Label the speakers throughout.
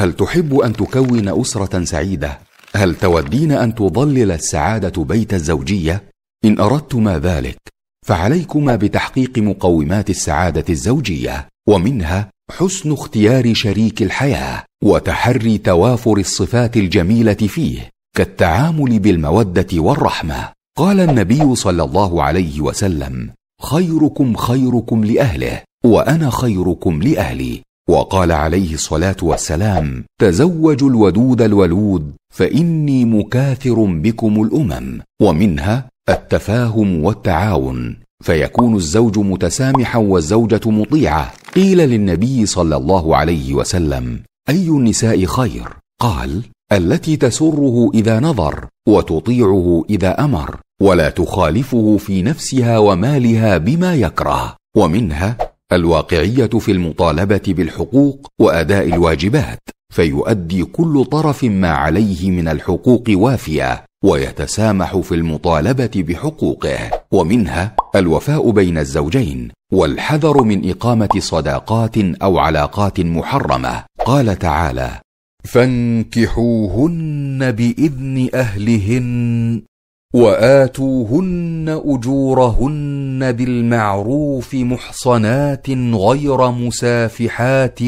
Speaker 1: هل تحب ان تكون اسره سعيده هل تودين ان تظلل السعاده بيت الزوجيه ان اردتما ذلك فعليكما بتحقيق مقومات السعاده الزوجيه ومنها حسن اختيار شريك الحياه وتحري توافر الصفات الجميله فيه كالتعامل بالموده والرحمه قال النبي صلى الله عليه وسلم خيركم خيركم لاهله وانا خيركم لاهلي وقال عليه الصلاه والسلام تزوجوا الودود الولود فاني مكاثر بكم الامم ومنها التفاهم والتعاون فيكون الزوج متسامحا والزوجه مطيعه قيل للنبي صلى الله عليه وسلم اي النساء خير قال التي تسره اذا نظر وتطيعه اذا امر ولا تخالفه في نفسها ومالها بما يكره ومنها الواقعيه في المطالبه بالحقوق واداء الواجبات فيؤدي كل طرف ما عليه من الحقوق وافيه ويتسامح في المطالبه بحقوقه ومنها الوفاء بين الزوجين والحذر من اقامه صداقات او علاقات محرمه قال تعالى فانكحوهن باذن اهلهن واتوهن اجورهن بالمعروف محصنات غير مسافحات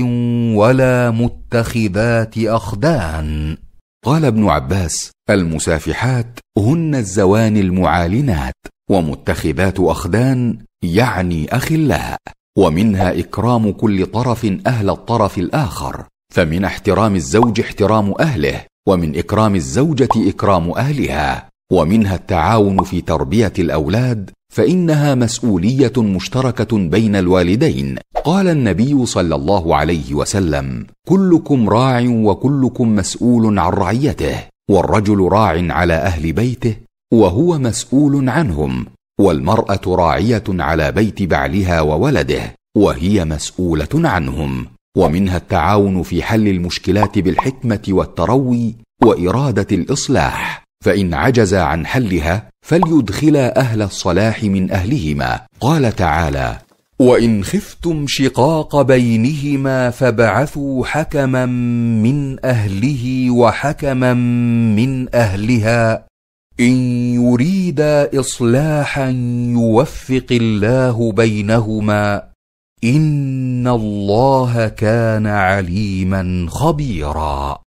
Speaker 1: ولا متخذات اخدان قال ابن عباس المسافحات هن الزوان المعالنات ومتخذات اخدان يعني اخلاء ومنها اكرام كل طرف اهل الطرف الاخر فمن احترام الزوج احترام اهله ومن اكرام الزوجه اكرام اهلها ومنها التعاون في تربيه الاولاد فانها مسؤوليه مشتركه بين الوالدين قال النبي صلى الله عليه وسلم كلكم راع وكلكم مسؤول عن رعيته والرجل راع على اهل بيته وهو مسؤول عنهم والمراه راعيه على بيت بعلها وولده وهي مسؤوله عنهم ومنها التعاون في حل المشكلات بالحكمه والتروي واراده الاصلاح فان عجز عن حلها فليدخلا اهل الصلاح من اهلهما قال تعالى وان خفتم شقاق بينهما فبعثوا حكما من اهله وحكما من اهلها ان يريدا اصلاحا يوفق الله بينهما ان الله كان عليما خبيرا